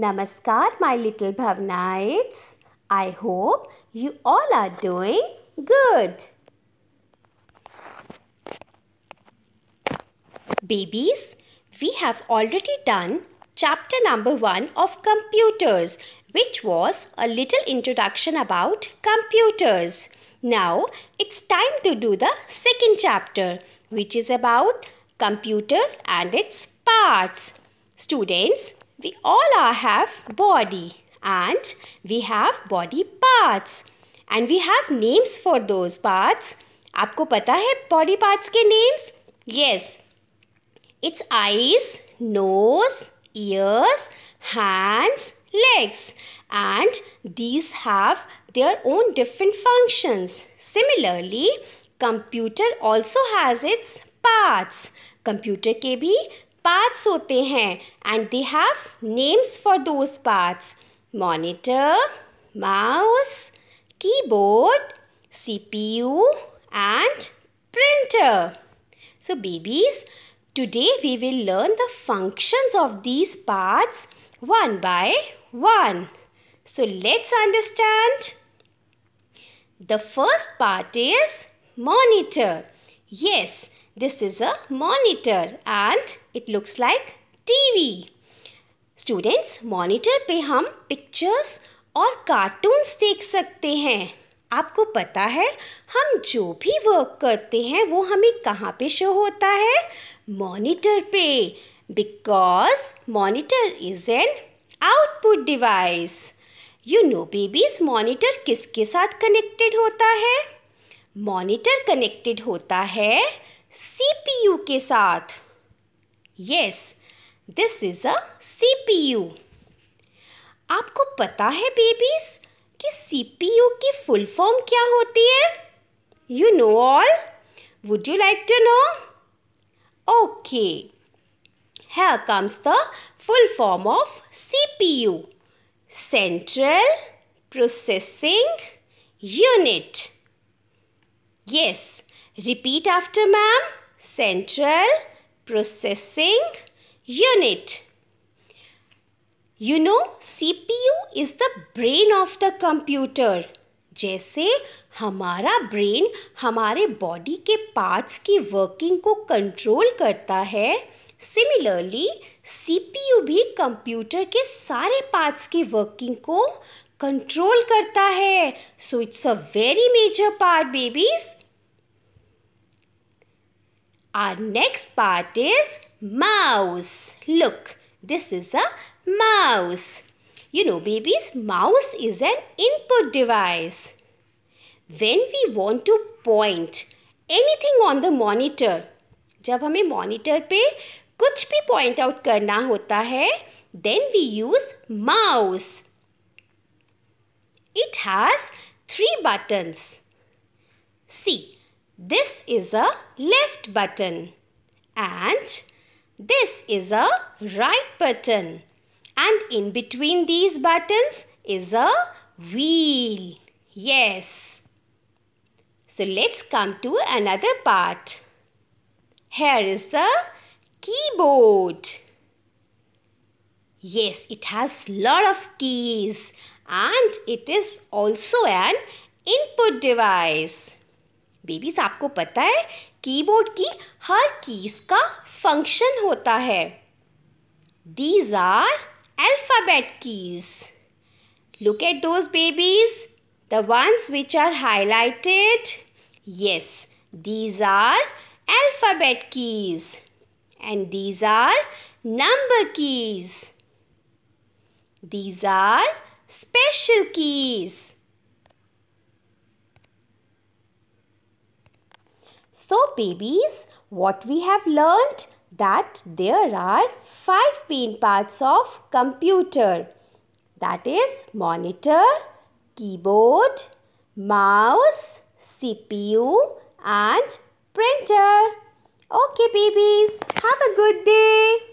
Namaskar, my little Bhavnites. I hope you all are doing good. Babies, we have already done chapter number 1 of computers which was a little introduction about computers. Now it's time to do the second chapter which is about computer and its parts. Students, we all are have body and we have body parts and we have names for those parts. आपको पता है body parts के names? Yes. It's eyes, nose, ears, hands, legs and these have their own different functions. Similarly, computer also has its parts. Computer के भी parts होते हैं and they have names for those parts: monitor, mouse, keyboard, CPU and printer. So babies, today we will learn the functions of these parts one by one. So let's understand. The first part is monitor. Yes, This is a monitor and it looks like tv students monitor pe हम pictures और cartoons देख सकते हैं आपको पता है हम जो भी वर्क करते हैं वो हमें कहाँ पे शो होता है मॉनिटर पे because monitor is an output device you know babies monitor किसके साथ कनेक्टेड होता है मॉनिटर कनेक्टेड होता है सीपीयू के साथ yes this is a CPU आपको पता है बेबीज कि सीपीयू की फुल फॉर्म क्या होती है you know all would you like to know okay here comes the full form of CPU central processing unit yes Repeat after ma'am. Central Processing Unit. You know CPU is the brain of the computer. जैसे हमारा brain हमारे body के parts की working को control करता है similarly CPU भी computer के सारे पार्ट्स की वर्किंग को कंट्रोल करता है so it's a very major part babies Our next part is mouse. Look, this is a mouse. You know babies, mouse is an input device. When we want to point anything on the monitor, जब हमें monitor पे कुछ भी point out करना होता है then we use mouse it has three buttons see this is a left button and this is a right button. And in between these buttons is a wheel. Yes. So let's come to another part. Here is the keyboard. Yes, it has lot of keys and it is also an input device. Babies आपको पता है keyboard की हर keys का function होता है these are alphabet keys look at those babies the ones which are highlighted yes these are alphabet keys and these are number keys these are special keys So babies, what we have learnt that there are five main parts of computer. That is monitor, keyboard, mouse, CPU and printer. Okay babies, have a good day.